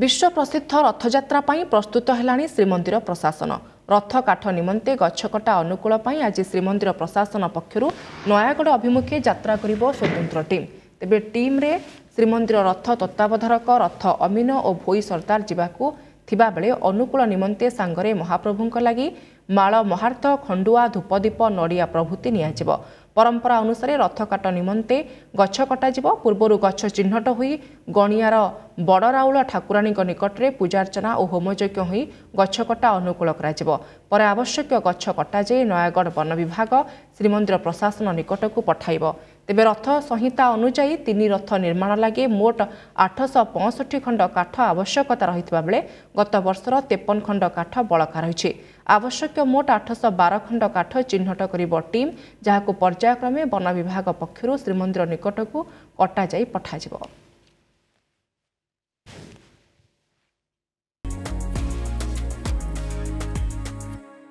ବିଶ୍ୱ ପ୍ରସିଦ୍ଧ ରଥଯାତ୍ରା ପାଇଁ ପ୍ରସ୍ତୁତ ହେଲାଣି ଶ୍ରୀମନ୍ଦିର ପ୍ରଶାସନ ରଥ କାଠ ନିମନ୍ତେ ଗଛକଟା ଅନୁକୂଳ ପାଇଁ ଆଜି ଶ୍ରୀମନ୍ଦିର ପ୍ରଶାସନ ପକ୍ଷରୁ ନୟାଗଡ଼ ଅଭିମୁଖେ ଯାତ୍ରା କରିବ ସ୍ୱତନ୍ତ୍ର ଟିମ୍ ତେବେ ଟିମ୍ରେ ଶ୍ରୀମନ୍ଦିର ରଥ ତତ୍ତ୍ୱାବଧାରକ ରଥ ଅମିନ ଓ ଭୋଇ ସର୍ଦ୍ଦାର ଯିବାକୁ ଥିବାବେଳେ ଅନୁକୂଳ ନିମନ୍ତେ ସାଙ୍ଗରେ ମହାପ୍ରଭୁଙ୍କ ଲାଗି ମାଳ ମହାର୍ଥ ଖଣ୍ଡୁଆ ଧୂପଦୀପ ନଡ଼ିଆ ପ୍ରଭୃତି ନିଆଯିବ ପରମ୍ପରା ଅନୁସାରେ ରଥକାଟ ନିମନ୍ତେ ଗଛ କଟାଯିବ ପୂର୍ବରୁ ଗଛ ଚିହ୍ନଟ ହୋଇ ଗଣିଆର ବଡ଼ ରାଉଳ ଠାକୁରାଣୀଙ୍କ ନିକଟରେ ପୂଜାର୍ଚ୍ଚନା ଓ ହୋମଯଜ୍ଞ ହୋଇ ଗଛ କଟା ଅନୁକୂଳ କରାଯିବ ପରେ ଆବଶ୍ୟକୀୟ ଗଛ କଟାଯାଇ ନୟାଗଡ଼ ବନ ବିଭାଗ ଶ୍ରୀମନ୍ଦିର ପ୍ରଶାସନ ନିକଟକୁ ପଠାଇବ ତେବେ ରଥ ସଂହିତା ଅନୁଯାୟୀ ତିନି ରଥ ନିର୍ମାଣ ଲାଗି ମୋଟ ଆଠଶହ ପଞ୍ଚଷଠି ଖଣ୍ଡ କାଠ ଆବଶ୍ୟକତା ରହିଥିବା ବେଳେ ଗତ ବର୍ଷର ତେପନ ଖଣ୍ଡ କାଠ ବଳକା ରହିଛି ଆବଶ୍ୟକ ମୋଟ ଆଠଶହ ବାର ଖଣ୍ଡ କାଠ ଚିହ୍ନଟ କରିବ ଟିମ୍ ଯାହାକୁ ପର୍ଯ୍ୟାୟକ୍ରମେ ବନ ବିଭାଗ ପକ୍ଷରୁ ଶ୍ରୀମନ୍ଦିର ନିକଟକୁ କଟାଯାଇ ପଠାଯିବ